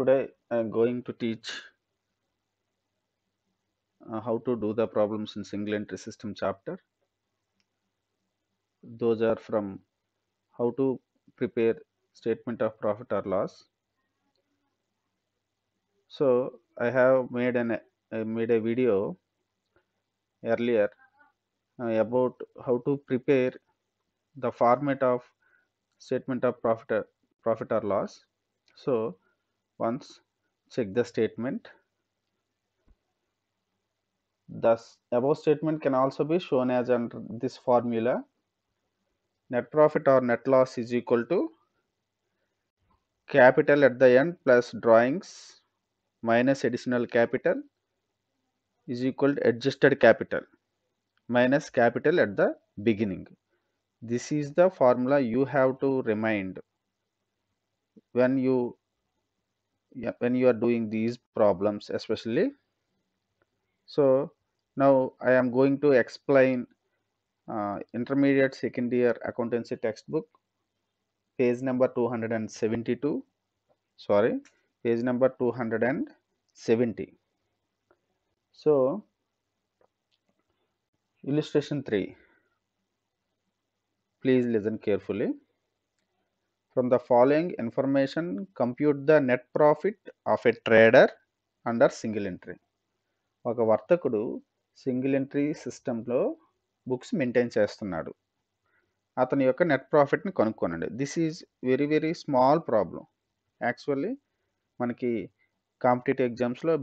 today i uh, am going to teach uh, how to do the problems in single entry system chapter those are from how to prepare statement of profit or loss so i have made an made a video earlier uh, about how to prepare the format of statement of profit profit or loss so once check the statement thus above statement can also be shown as under this formula net profit or net loss is equal to capital at the end plus drawings minus additional capital is equal to adjusted capital minus capital at the beginning this is the formula you have to remind when you when you are doing these problems especially so now i am going to explain uh, intermediate second year accountancy textbook page number 272 sorry page number 270 so illustration 3 please listen carefully From the following information, compute the net profit of a trader under single entry ఒక వర్తకుడు single entry సిస్టంలో books maintain చేస్తున్నాడు అతని యొక్క net ప్రాఫిట్ని కనుక్కోనండి this is very very small problem actually మనకి competitive ఎగ్జామ్స్లో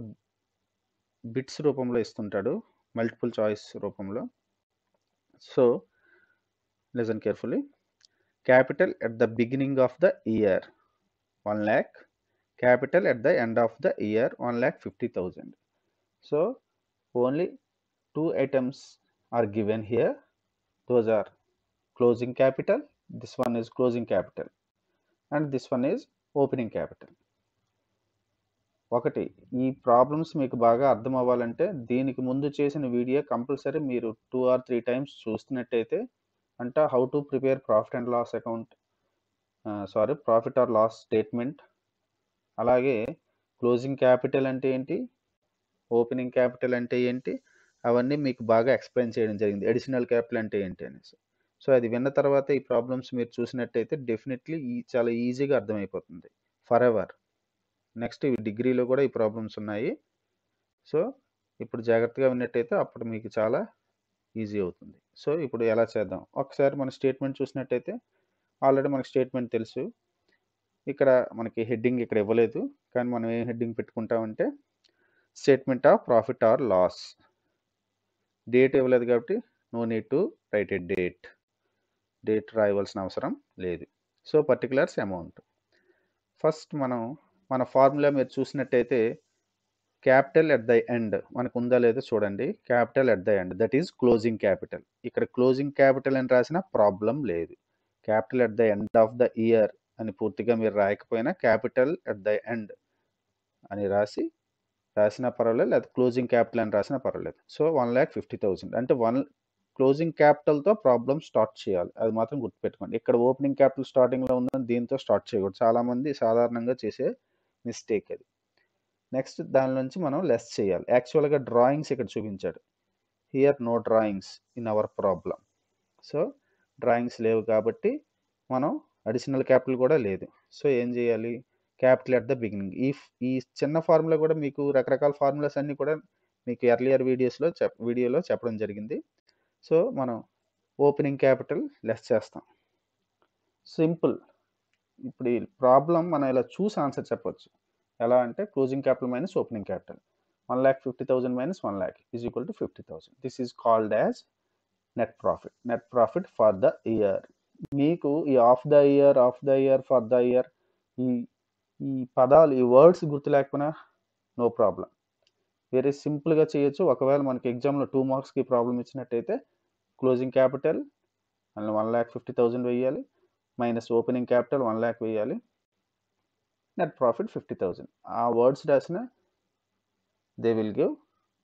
బిట్స్ రూపంలో ఇస్తుంటాడు మల్టిపుల్ చాయిస్ రూపంలో so listen carefully capital at the beginning of the year 1 lakh capital at the end of the year 1 lakh 50000 so only two items are given here those are closing capital this one is closing capital and this one is opening capital ఒకటి ఈ problems మీకు బాగా అర్థం అవ్వాలంటే దీనికి ముందు చేసిన video compulsory మీరు టూ ఆర్ త్రీ టైమ్స్ చూస్తున్నట్టయితే అంటే how to prepare profit and loss account sorry profit or loss statement అలాగే క్లోజింగ్ క్యాపిటల్ అంటే ఏంటి ఓపెనింగ్ క్యాపిటల్ అంటే ఏంటి అవన్నీ మీకు బాగా ఎక్స్ప్లెయిన్ చేయడం జరిగింది అడిషనల్ క్యాపిటల్ అంటే ఏంటి అనేసి సో అది విన్న తర్వాత ఈ ప్రాబ్లమ్స్ మీరు చూసినట్టయితే డెఫినెట్లీ చాలా ఈజీగా అర్థమైపోతుంది ఫర్ ఎవర్ నెక్స్ట్ ఇవి డిగ్రీలో కూడా ఈ ప్రాబ్లమ్స్ ఉన్నాయి సో ఇప్పుడు జాగ్రత్తగా విన్నట్టయితే అప్పుడు మీకు చాలా ఈజీ అవుతుంది సో ఇప్పుడు ఎలా చేద్దాం ఒకసారి మన స్టేట్మెంట్ చూసినట్టయితే ఆల్రెడీ మనకి స్టేట్మెంట్ తెలుసు ఇక్కడ మనకి హెడ్డింగ్ ఇక్కడ ఇవ్వలేదు కానీ మనం ఏం హెడ్డింగ్ పెట్టుకుంటామంటే statement of profit or loss date ఇవ్వలేదు కాబట్టి no need to write a date date రాయవలసిన అవసరం లేదు సో పర్టికులర్స్ అమౌంట్ ఫస్ట్ మనం మన ఫార్ములా మీరు చూసినట్టయితే క్యాపిటల్ ఎట్ ద ఎండ్ మనకు ఉందా లేదా చూడండి capital at the end that is closing capital ఇక్కడ క్లోజింగ్ క్యాపిటల్ అని రాసిన ప్రాబ్లం లేదు capital at the end of the year అని పూర్తిగా మీరు రాయకపోయినా క్యాపిటల్ ఎట్ ద ఎండ్ అని రాసి రాసినా పర్వాలేదు లేదా క్లోజింగ్ క్యాపిటల్ అని రాసినా పర్వాలేదు so one lakh fifty thousand అంటే వన్ క్లోజింగ్ క్యాపిటల్తో ప్రాబ్లం స్టార్ట్ చేయాలి అది మాత్రం గుర్తుపెట్టుకోండి ఇక్కడ ఓపెనింగ్ క్యాపిటల్ స్టార్టింగ్లో ఉందని దీంతో స్టార్ట్ చేయకూడదు చాలామంది సాధారణంగా చేసే మిస్టేక్ అది నెక్స్ట్ దాని నుంచి మనం లెస్ చేయాలి యాక్చువల్గా డ్రాయింగ్స్ ఇక్కడ చూపించాడు here no drawings in our problem so drawings లేవు కాబట్టి మనం అడిషనల్ క్యాపిటల్ కూడా లేదు సో ఏం చేయాలి క్యాపిటల్ అట్ ద బిగినింగ్ ఈ ఈ చిన్న ఫార్ములా కూడా మీకు రకరకాల ఫార్ములాస్ అన్నీ కూడా మీకు ఎర్లియర్ వీడియోస్లో చెప్ వీడియోలో చెప్పడం జరిగింది సో మనం ఓపెనింగ్ క్యాపిటల్ లెస్ చేస్తాం సింపుల్ ఇప్పుడు ఈ ప్రాబ్లం మనం ఇలా చూసి ఆన్సర్ చెప్పచ్చు ఎలా అంటే closing capital minus opening capital one lakh fifty thousand minus one lakh is equal to fifty thousand this is called as net profit net profit for the year మీకు ఈ of the year of the year for the year ఈ ఈ పదాలు ఈ words గుర్తు లేకపోయినా no problem very సింపుల్గా చేయొచ్చు ఒకవేళ మనకి ఎగ్జామ్లో టూ మార్క్స్కి ప్రాబ్లం ఇచ్చినట్టయితే closing capital one lakh fifty thousand వెయ్యాలి minus opening capital one lakh వెయ్యాలి net profit 50000 uh, words does na they will give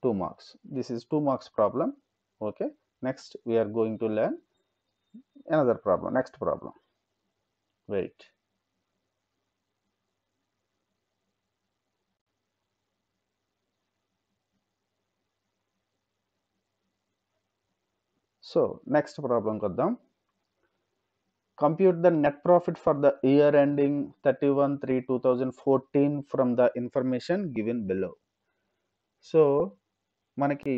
two marks this is two marks problem okay next we are going to learn another problem next problem wait next problem got కొద్దాం compute the net profit for the year ending 31 3 2014 from the information given below so మనకి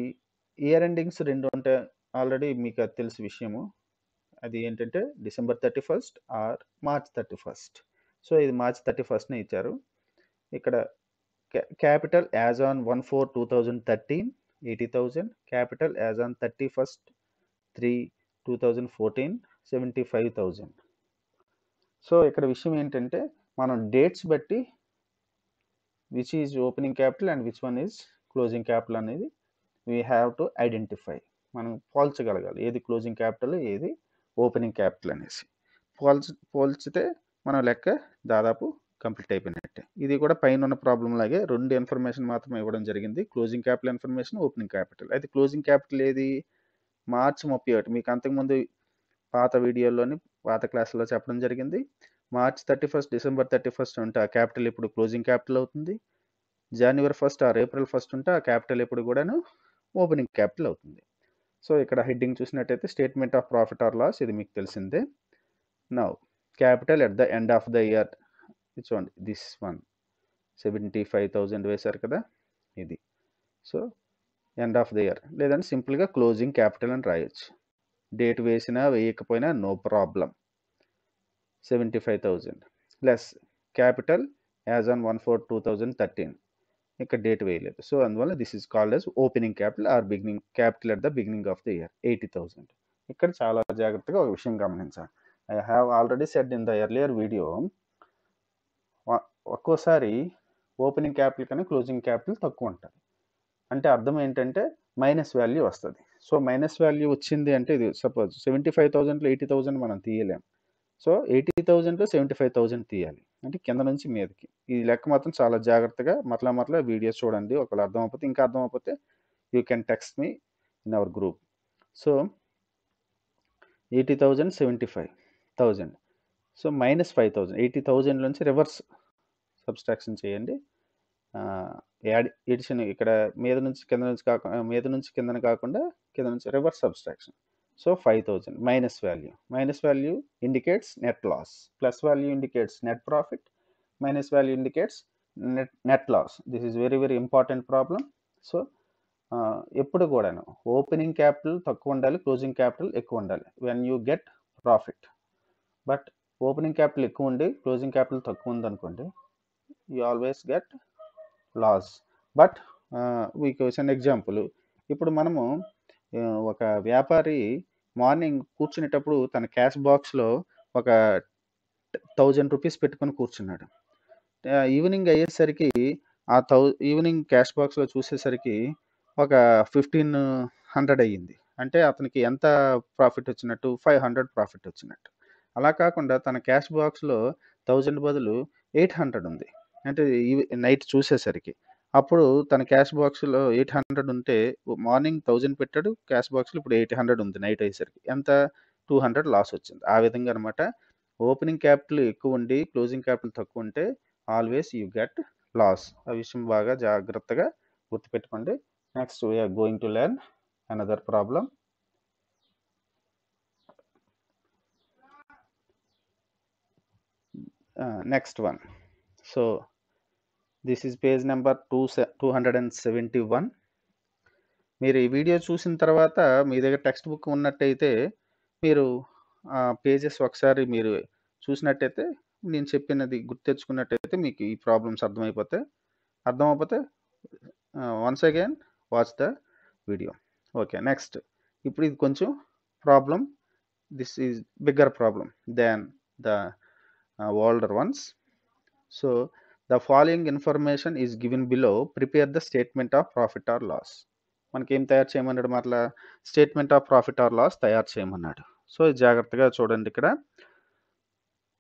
year endings రెండు ఉంటే already మీకు అది తెలిసి విషయము అది ఏంటంటే December thirty first or March thirty first so ఇది మార్చ్ థర్టీ ఫస్ట్నే ఇచ్చారు ఇక్కడ capital as on one four two thousand thirteen eighty thousand capital as on thirty first three two thousand fourteen seventy five thousand so ఇక్కడ విషయం ఏంటంటే మనం dates బట్టి which is opening capital and which one is closing capital అనేది we have to identify మనం పోల్చగలగాలి ఏది closing capital ఏది ఓపెనింగ్ క్యాపిటల్ అనేసి పోల్చి పోల్చితే మనం లెక్క దాదాపు కంప్లీట్ అయిపోయినట్టే ఇది కూడా పైన ఉన్న ప్రాబ్లం లాగే రెండు ఇన్ఫర్మేషన్ మాత్రమే ఇవ్వడం జరిగింది closing capital information opening capital అయితే క్లోజింగ్ క్యాపిటల్ ఏది మార్చి ముప్పై ఒకటి మీకు అంతకుముందు పాత వీడియోలోని పాత క్లాసులో చెప్పడం జరిగింది March thirty first December thirty first ఉంటే ఆ క్యాపిటల్ ఇప్పుడు క్లోజింగ్ క్యాపిటల్ అవుతుంది January first or April first ఉంటే ఆ క్యాపిటల్ ఇప్పుడు కూడాను ఓపెనింగ్ క్యాపిటల్ అవుతుంది సో ఇక్కడ హెడ్డింగ్ చూసినట్టయితే statement of profit or loss ఇది మీకు తెలిసిందే now capital at the end of the year చూడండి this one seventy five thousand వేశారు కదా ఇది so end of the year లేదంటే సింపుల్గా క్లోజింగ్ క్యాపిటల్ అని రాయొచ్చు డేట్ వేసినా వేయకపోయినా no problem seventy five thousand plus capital as on one four two thousand thirteen ఇక్కడ డేట్ వేయలేదు సో అందువల్ల this is called as opening capital or beginning capital at the beginning of the year eighty thousand ఇక్కడ చాలా జాగ్రత్తగా ఒక విషయం గమనించాలి I have already said in the earlier video ఒక్కోసారి ఓపెనింగ్ క్యాపిటల్ కన్నా క్లోజింగ్ క్యాపిటల్ తక్కువ ఉంటుంది అంటే అర్థం ఏంటంటే మైనస్ వాల్యూ వస్తుంది సో మైనస్ వాల్యూ వచ్చింది అంటే ఇది సపోజ్ సెవెంటీ ఫైవ్ థౌజండ్లో ఎయిటీ థౌజండ్ మనం తీయలేం సో ఎయిటీ థౌజండ్లో సెవెంటీ ఫైవ్ థౌజండ్ తీయాలి అంటే కింద నుంచి మీదకి ఈ లెక్క మాత్రం చాలా జాగ్రత్తగా మరలా మరలా వీడియోస్ చూడండి ఒకవేళ అర్థమైపోతే ఇంకా అర్థమైపోతే you can text me in our group so eighty thousand seventy five thousand so minus five thousand eighty thousand నుంచి రివర్స్ సబ్స్ట్రాక్షన్ చేయండి యాడ్ ఎడిషన్ ఇక్కడ మీద నుంచి కింద నుంచి కాకుండా మీద నుంచి కిందన కాకుండా కింద నుంచి reverse subtraction so five thousand minus value minus value indicates net loss plus value indicates net profit minus value indicates net net loss this is very very important problem so ఎప్పుడు కూడాను ఓపెనింగ్ క్యాపిటల్ తక్కువ ఉండాలి closing capital ఎక్కువ ఉండాలి when you get profit but opening capital ఎక్కువ ఉండి closing capital తక్కువ ఉందనుకోండి you always get loss but week an example ఇప్పుడు మనము ఒక వ్యాపారి మార్నింగ్ కూర్చునేటప్పుడు తన క్యాష్ బాక్స్లో ఒక థౌజండ్ రూపీస్ పెట్టుకొని కూర్చున్నాడు ఈవినింగ్ అయ్యేసరికి ఆ థౌ ఈవినింగ్ క్యాష్ బాక్స్లో చూసేసరికి ఒక ఫిఫ్టీన్ హండ్రెడ్ అయ్యింది అంటే అతనికి ఎంత ప్రాఫిట్ వచ్చినట్టు ఫైవ్ హండ్రెడ్ ప్రాఫిట్ వచ్చినట్టు అలా కాకుండా తన క్యాష్ బాక్స్లో థౌజండ్ బదులు ఎయిట్ హండ్రెడ్ ఉంది అంటే నైట్ చూసేసరికి అప్పుడు తన క్యాష్ బాక్స్లో ఎయిట్ హండ్రెడ్ ఉంటే మార్నింగ్ థౌజండ్ పెట్టాడు క్యాష్ బాక్స్లో ఇప్పుడు ఎయిట్ హండ్రెడ్ ఉంది నైట్ అయ్యేసరికి ఎంత టూ హండ్రెడ్ లాస్ వచ్చింది ఆ విధంగా అనమాట ఓపెనింగ్ క్యాపిటల్ ఎక్కువ ఉండి క్లోజింగ్ క్యాపిటల్ తక్కువ ఉంటే ఆల్వేస్ యూ గెట్ లాస్ ఆ విషయం బాగా జాగ్రత్తగా గుర్తుపెట్టుకోండి next we are going to learn another problem next one so this is page number two two hundred and seventy one మీరు ఈ వీడియో చూసిన తర్వాత మీ దగ్గర టెక్స్ట్ బుక్ ఉన్నట్టయితే మీరు పేజెస్ ఒకసారి మీరు చూసినట్టయితే నేను చెప్పినది గుర్తు తెచ్చుకున్నట్టయితే మీకు ఈ ప్రాబ్లమ్స్ అర్థమైపోతే అర్థమైపోతే once again watch the video okay next ఇప్పుడు ఇది కొంచెం problem this is bigger problem than the older ones so the following information is given below prepare the statement of profit or loss మనకి ఏం తయారు చేయమన్నాడు మరలా statement of profit or loss తయారు చేయమన్నాడు సో జాగ్రత్తగా చూడండి ఇక్కడ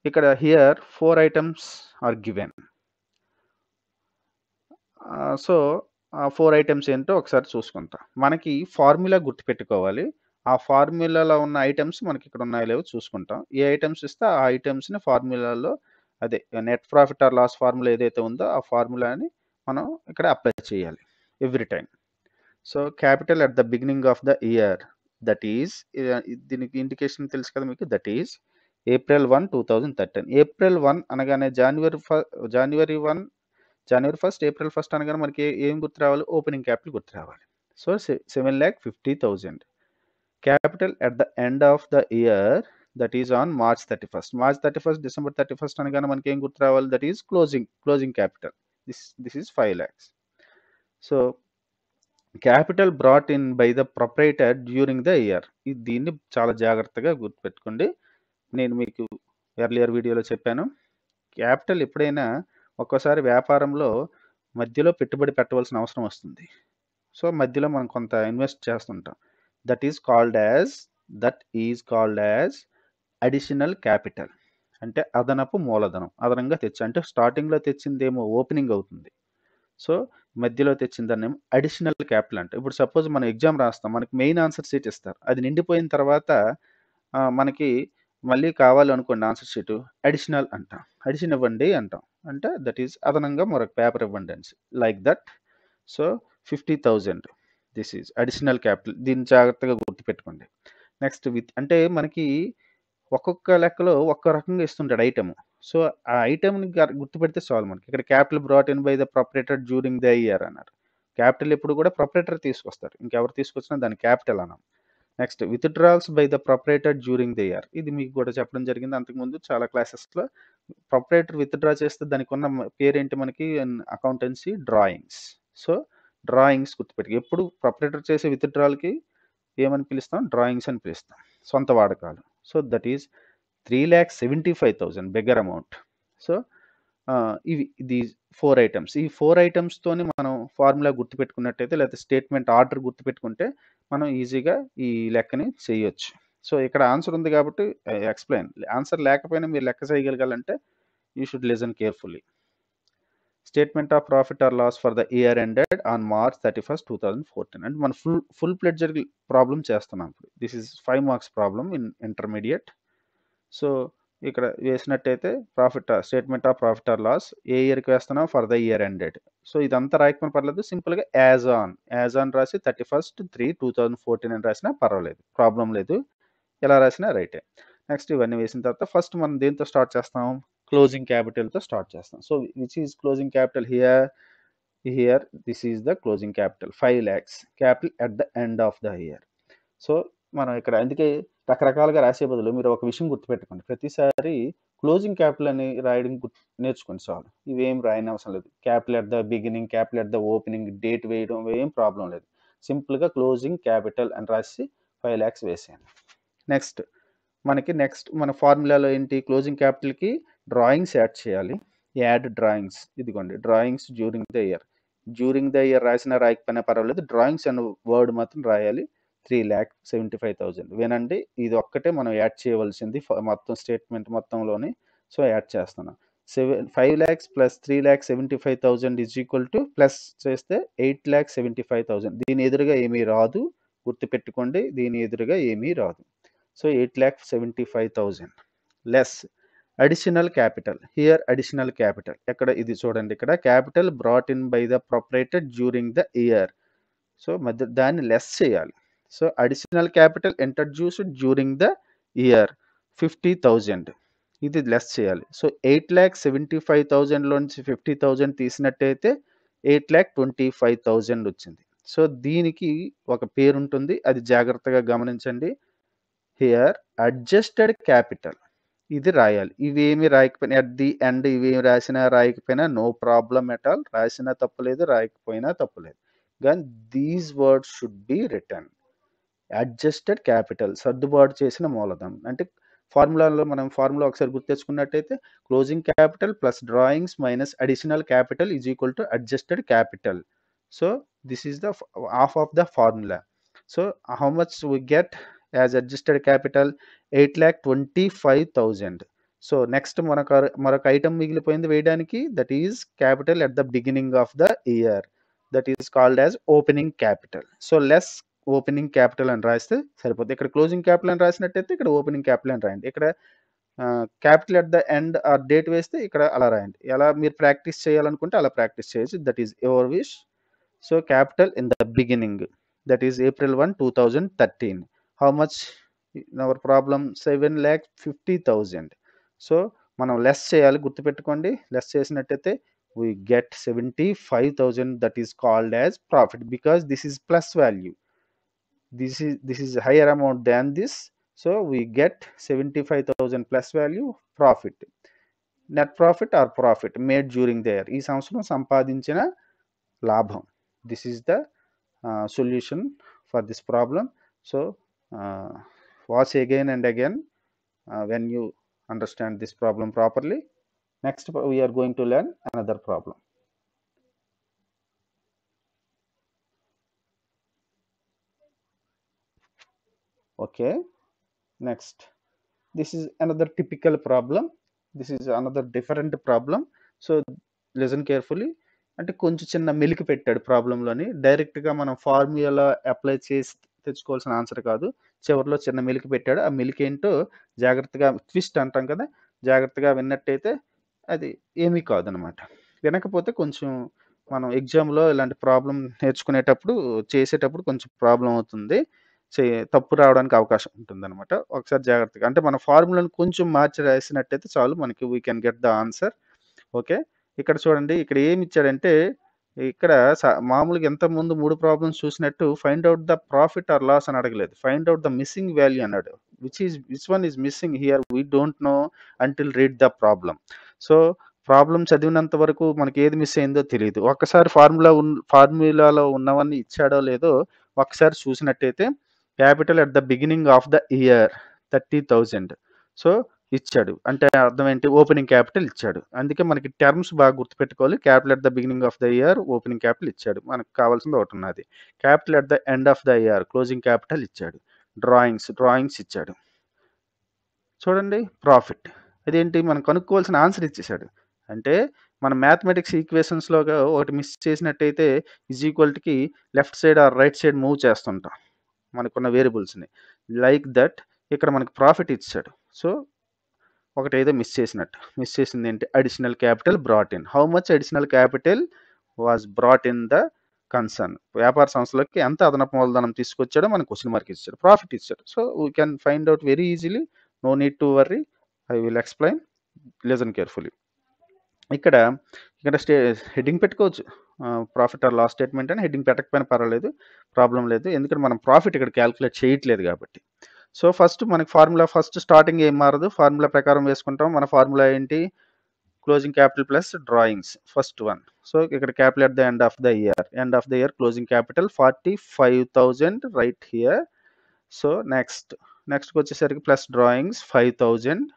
ఇక్కడ here four items are given so ఆ ఫోర్ ఐటమ్స్ ఏంటో ఒకసారి చూసుకుంటాం మనకి ఫార్ములా గుర్తుపెట్టుకోవాలి ఆ ఫార్ములాలో ఉన్న ఐటమ్స్ మనకి ఇక్కడ ఉన్నాయో లేవో చూసుకుంటాం ఏ ఐటమ్స్ ఇస్తే ఆ ఐటమ్స్ని ఫార్ములాలో అదే net profit or loss formula ఏదైతే ఉందో ఆ ఫార్ములాని మనం ఇక్కడ అప్లై చేయాలి every time so capital at the beginning of the year that is దీనికి ఇండికేషన్ తెలుసు కదా మీకు that is April one two thousand thirteen April one అనగానే జనవరి ఫ January one January first April first అనగానే మనకి ఏం గుర్తు రావాలి ఓపెనింగ్ క్యాపిటల్ గుర్తు రావాలి so seven lakh fifty thousand capital at the end of the year that is on March thirty first March thirty first December thirty first అనగానే మనకి ఏం గుర్తు రావాలి that is closing closing capital this this is five lakhs so capital brought in by the proprietor during the year దీన్ని చాలా జాగ్రత్తగా గుర్తుపెట్టుకోండి నేను మీకు ఎర్లియర్ వీడియోలో చెప్పాను క్యాపిటల్ ఎప్పుడైనా ఒక్కోసారి వ్యాపారంలో మధ్యలో పెట్టుబడి పెట్టవలసిన అవసరం వస్తుంది సో మధ్యలో మనం కొంత ఇన్వెస్ట్ చేస్తుంటాం that is called as that is called as additional capital అంటే అదనపు మూలధనం అదనంగా తెచ్చు అంటే స్టార్టింగ్లో తెచ్చిందేమో ఓపెనింగ్ అవుతుంది సో మధ్యలో తెచ్చిందనేమో అడిషనల్ క్యాపిటల్ అంటే ఇప్పుడు సపోజ్ మనం ఎగ్జామ్ రాస్తాం మనకి మెయిన్ ఆన్సర్ షీట్ ఇస్తారు అది నిండిపోయిన తర్వాత మనకి మళ్ళీ కావాలనుకోండి అనుకోండి ఆన్సర్ షీట్ అడిషనల్ అంటాం అడిషన్ ఇవ్వండి అంటాం అంటే దట్ ఈజ్ అదనంగా మరొక పేపర్ ఇవ్వండి అని like that so fifty thousand this is additional capital దీన్ని జాగ్రత్తగా గుర్తుపెట్టుకోండి నెక్స్ట్ విత్ అంటే మనకి ఒక్కొక్క లెక్కలో ఒక్కో రకంగా ఇస్తుంటాడు ఐటమ్ సో ఆ ఐటమ్ని గుర్తుపెడితే చాలు మనకి ఇక్కడ capital brought in by the proprietor during the year అన్నారు క్యాపిటల్ ఎప్పుడు కూడా ప్రొపరేటర్ తీసుకొస్తారు ఇంకెవరు తీసుకొచ్చినా దాని క్యాపిటల్ అన్నాం next withdrawals by the proprietor during the year ఇది మీకు కూడా చెప్పడం జరిగింది అంతకుముందు చాలా క్లాసెస్లో ప్రొపరేటర్ విత్డ్రా చేస్తే దానికి ఉన్న పేరేంటి మనకి అకౌంటెన్సీ డ్రాయింగ్స్ సో డ్రాయింగ్స్ గుర్తుపెట్టి ఎప్పుడు ప్రాపరేటర్ చేసే విత్డ్రాల్కి ఏమని పిలుస్తాం డ్రాయింగ్స్ అని పిలుస్తాం సొంత వాడకాలు so that is three lakh seventy five thousand bigger amount so ఇవి ఇది ఫోర్ ఐటమ్స్ ఈ ఫోర్ ఐటమ్స్తోని మనం ఫార్ములా గుర్తుపెట్టుకున్నట్టయితే లేకపోతే స్టేట్మెంట్ ఆర్డర్ గుర్తుపెట్టుకుంటే మనం ఈజీగా ఈ లెక్కని చేయొచ్చు సో ఇక్కడ ఆన్సర్ ఉంది కాబట్టి ఎక్స్ప్లెయిన్ ఆన్సర్ లేకపోయినా మీరు లెక్క చేయగలగాలంటే you should listen carefully statement of profit or loss for the year ended on March thirty first two thousand fourteen అంటే మనం ఫుల్ ఫుల్ ప్లెడ్జర్ ప్రాబ్లం చేస్తున్నాం ఇప్పుడు this is five marks problem in intermediate so ఇక్కడ వేసినట్టయితే profit statement of profit or loss ఏ ఇయర్కి వేస్తున్నాం for the year ended so ఇదంతా రాయకపోయినా పర్లేదు సింపుల్గా యాజ్ ఆన్ యాజ్ ఆన్ రాసి thirty first three two thousand fourteen అని రాసినా పర్వాలేదు ప్రాబ్లం లేదు ఎలా రాసినా రైటే నెక్స్ట్ ఇవన్నీ వేసిన తర్వాత ఫస్ట్ మనం దేంతో స్టార్ట్ చేస్తాం క్లోజింగ్ క్యాపిటల్తో స్టార్ట్ చేస్తాం so which is closing capital here here this is the closing capital five lakhs capital at the end of the year so మనం ఇక్కడ అందుకే రకరకాలుగా రాసే బదులు మీరు ఒక విషయం గుర్తుపెట్టుకోండి ప్రతిసారి క్లోజింగ్ క్యాపిటల్ అని రాయడం నేర్చుకోండి చాలు ఇవేం రాయని అవసరం లేదు capital at the beginning capital at the opening date వేయడం ఏం ప్రాబ్లం లేదు సింపుల్గా క్లోజింగ్ క్యాపిటల్ అని రాసి ఫైవ్ ల్యాక్స్ వేసేయండి నెక్స్ట్ మనకి నెక్స్ట్ మన ఫార్ములాలో ఏంటి క్లోజింగ్ క్యాపిటల్కి డ్రాయింగ్స్ యాడ్ చేయాలి యాడ్ డ్రాయింగ్స్ ఇదిగోండి drawings during the year during the year రాసిన రాయకపోయినా పర్వాలేదు డ్రాయింగ్స్ అన్న వర్డ్ మాత్రం రాయాలి three lakh seventy five thousand వినండి ఇది ఒక్కటే మనం యాడ్ చేయవలసింది మొత్తం స్టేట్మెంట్ మొత్తంలోని సో యాడ్ చేస్తున్నాం seven five lakhs plus three lakh seventy five thousand is equal to plus చేస్తే eight lakh seventy five thousand దీని ఎదురుగా ఏమీ రాదు గుర్తుపెట్టుకోండి దీని ఎదురుగా ఏమీ రాదు so eight lakh seventy five thousand less additional capital here additional capital ఎక్కడ ఇది చూడండి ఇక్కడ capital brought in by the proprietor during the year so మధ్య దాన్ని లెస్ చేయాలి so additional capital introduce during the year fifty thousand ఇది less చేయాలి so eight lakh seventy five నుంచి ఫిఫ్టీ థౌజండ్ తీసినట్టయితే eight lakh twenty five thousand వచ్చింది so దీనికి ఒక పేరు ఉంటుంది అది జాగ్రత్తగా గమనించండి హియర్ అడ్జస్టెడ్ క్యాపిటల్ ఇది రాయాలి ఇవేమి రాయకపోయినా అట్ ది ఎండ్ ఇవేమి రాసినా రాయకపోయినా నో ప్రాబ్లం ఎట్ ఆల్ రాసినా తప్పులేదు రాయకపోయినా తప్పులేదు కానీ these words should be return adjusted capital సర్దుబాటు చేసిన మూలధనం అంటే ఫార్ములాలో మనం ఫార్ములా ఒకసారి గుర్తెచ్చుకున్నట్టయితే closing capital plus drawings minus additional capital is equal to adjusted capital so this is the half of the formula so how much we get as adjusted capital eight lakh twenty five thousand so next మనకు మరొక item మిగిలిపోయింది వేయడానికి that is capital at the beginning of the year that is called as opening capital so less opening capital అని రాస్తే సరిపోతుంది ఇక్కడ closing capital అని రాసినట్టయితే ఇక్కడ ఓపెనింగ్ క్యాపిటల్ అని రాయండి ఇక్కడ capital at the end or date వేస్తే ఇక్కడ అలా రాయండి ఎలా మీరు ప్రాక్టీస్ చేయాలనుకుంటే అలా ప్రాక్టీస్ చేయొచ్చు that is your wish so capital in the beginning that is April one two thousand thirteen how much our problem seven lakh fifty thousand so మనం లెస్ చేయాలి గుర్తుపెట్టుకోండి లెస్ చేసినట్టయితే we get seventy five thousand that is called as profit because this is plus value this is this is higher amount than this so we get seventy five thousand plus value profit net profit are profit made during the year ఈ సంవత్సరం సంపాదించిన లాభం this is the solution for this problem so watch again and again uh, when you understand this problem properly next we are going to learn another problem okay next this is another typical problem this is another different problem so listen carefully అంటే కొంచెం చిన్న మెలికి పెట్టాడు ప్రాబ్లంలోని డైరెక్ట్గా మనం formula apply చేసి తెచ్చుకోవాల్సిన answer కాదు చివరిలో చిన్న మిల్క్ పెట్టాడు ఆ మిల్క్ ఏంటో జాగ్రత్తగా ట్విస్ట్ అంటాం కదా జాగ్రత్తగా విన్నట్టయితే అది ఏమీ కాదనమాట వినకపోతే కొంచెం మనం ఎగ్జామ్లో ఇలాంటి ప్రాబ్లం నేర్చుకునేటప్పుడు చేసేటప్పుడు కొంచెం ప్రాబ్లం అవుతుంది చే తప్పు రావడానికి అవకాశం ఉంటుంది అనమాట ఒకసారి జాగ్రత్తగా అంటే మన ఫార్ములాను కొంచెం మార్చి రాసినట్టయితే చాలు మనకి we can get the answer okay ఇక్కడ చూడండి ఇక్కడ ఏమి ఇచ్చాడంటే ఇక్కడ మామూలుగా ఎంత ముందు మూడు ప్రాబ్లమ్స్ చూసినట్టు find out the profit or loss అని అడగలేదు find out the missing value అన్నాడు which is which one is missing here we don't know until read the problem so problem చదివినంత వరకు మనకి ఏది మిస్ అయిందో తెలియదు ఒక్కసారి ఫార్ములా ఉన్ ఫార్ములాలో ఉన్నవన్నీ ఇచ్చాడో లేదో ఒకసారి చూసినట్టయితే capital at the beginning of the year thirty thousand so ఇచ్చాడు అంటే అర్థం ఏంటి ఓపెనింగ్ క్యాపిటల్ ఇచ్చాడు అందుకే మనకి టర్మ్స్ బాగా గుర్తుపెట్టుకోవాలి capital at the beginning of the year opening capital ఇచ్చాడు మనకు కావాల్సింది ఒకటి ఉన్నది capital at the end of the year closing capital ఇచ్చాడు డ్రాయింగ్స్ డ్రాయింగ్స్ ఇచ్చాడు చూడండి ప్రాఫిట్ ఇదేంటి మనం కనుక్కోవాల్సిన ఆన్సర్ ఇచ్చేసాడు అంటే మన మ్యాథమెటిక్స్ ఈక్వేషన్స్లో ఒకటి మిస్ చేసినట్టయితే ఈజ్ ఈక్వల్ట్కి left side or right side move చేస్తుంటాం మనకున్న వేరియబుల్స్ని లైక్ దట్ ఇక్కడ మనకు ప్రాఫిట్ ఇచ్చాడు సో ఒకటి ఏదో మిస్ చేసినట్టు మిస్ చేసింది ఏంటి additional capital brought in how much additional capital was brought in the concern వ్యాపార సంస్థలకి ఎంత అదనపు మూలధనం తీసుకొచ్చాడో మనకు క్వశ్చన్ మార్క్ ఇచ్చాడు ప్రాఫిట్ ఇచ్చాడు so we can find out very easily no need to worry I will explain listen carefully ఇక్కడ ఇక్కడ స్టే హెడ్డింగ్ పెట్టుకోవచ్చు ప్రాఫిట్ ఆర్ లాస్ స్టేట్మెంట్ అని హెడ్డింగ్ పెట్టకపోయినా పర్వాలేదు ప్రాబ్లం లేదు ఎందుకంటే మనం ప్రాఫిట్ ఇక్కడ క్యాల్కులేట్ చేయట్లేదు కాబట్టి సో ఫస్ట్ మనకి ఫార్ములా ఫస్ట్ స్టార్టింగ్ ఏం మారదు ఫార్ములా ప్రకారం వేసుకుంటాం మన ఫార్ములా ఏంటి closing capital plus drawings first one so ఇక్కడ capital at the end of the year end of the year closing capital forty five thousand right here so next నెక్స్ట్కి వచ్చేసరికి plus drawings five thousand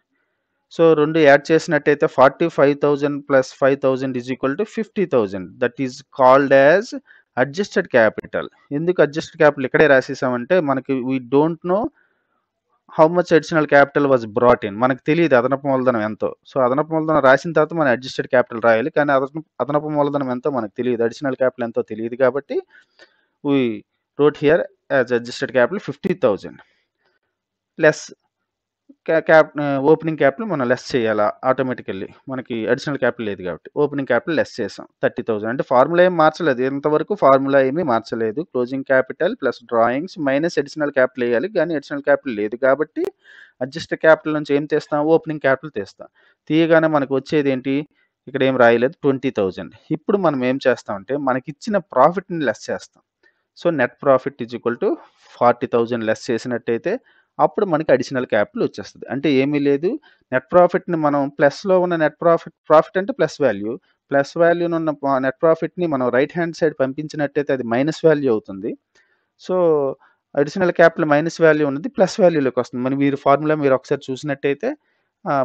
so రెండు add చేసినట్టయితే forty five thousand plus five thousand is equal to fifty thousand that is called as adjusted capital ఎందుకు adjusted capital ఇక్కడే రాసేసామంటే మనకి we don't know how much additional capital was brought in మనకు తెలియదు అదనపు మూలధనం ఎంతో సో అదనపు మూలధనం రాసిన తర్వాత మనం అడ్జస్టెడ్ క్యాపిటల్ రాయాలి కానీ అదనపు అదనపు మూలధనం ఎంతో మనకు తెలియదు అడిషనల్ క్యాపిటల్ ఎంతో తెలియదు కాబట్టి we wrote here as adjusted capital fifty thousand plus cap opening capital మనం లెస్ చేయాలా ఆటోమేటికల్లీ మనకి అడిషనల్ క్యాపిటల్ లేదు కాబట్టి ఓపెనింగ్ క్యాపిటల్ లెస్ చేసాం థర్టీ థౌసండ్ అంటే ఫార్ములా ఏం మార్చలేదు ఇంతవరకు ఫార్ములా ఏమీ మార్చలేదు closing capital plus drawings minus additional capital వేయాలి కానీ అడిషనల్ క్యాపిటల్ లేదు కాబట్టి అడ్జస్ట్ క్యాపిటల్ నుంచి ఏం తెస్తాం ఓపెనింగ్ క్యాపిటల్ తెస్తాం తీయగానే మనకు వచ్చేది ఏంటి ఇక్కడ ఏం రాయలేదు ట్వంటీ థౌజండ్ ఇప్పుడు మనం ఏం చేస్తామంటే మనకి ఇచ్చిన ప్రాఫిట్ని లెస్ చేస్తాం so net profit is equal to forty thousand less చేసినట్టయితే అప్పుడు మనకి అడిషనల్ క్యాపిటల్ వచ్చేస్తుంది అంటే ఏమీ లేదు నెట్ ప్రాఫిట్ని మనం ప్లస్లో ఉన్న నెట్ ప్రాఫిట్ ప్రాఫిట్ అంటే ప్లస్ వాల్యూ ప్లస్ వాల్యూను ఉన్న నెట్ ప్రాఫిట్ని మనం రైట్ హ్యాండ్ సైడ్ పంపించినట్టయితే అది మైనస్ వాల్యూ అవుతుంది so additional capital minus value ఉన్నది ప్లస్ వాల్యూలోకి వస్తుంది మరి మీరు ఫార్ములా మీరు ఒకసారి చూసినట్టయితే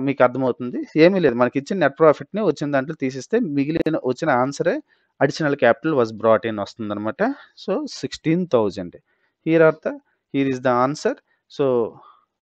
మీకు అర్థమవుతుంది ఏమీ లేదు మనకి ఇచ్చిన నెట్ ప్రాఫిట్ని వచ్చిన దాంట్లో తీసిస్తే మిగిలిన వచ్చిన ఆన్సరే additional capital was brought in వస్తుంది అనమాట so sixteen thousand here are the here is the answer so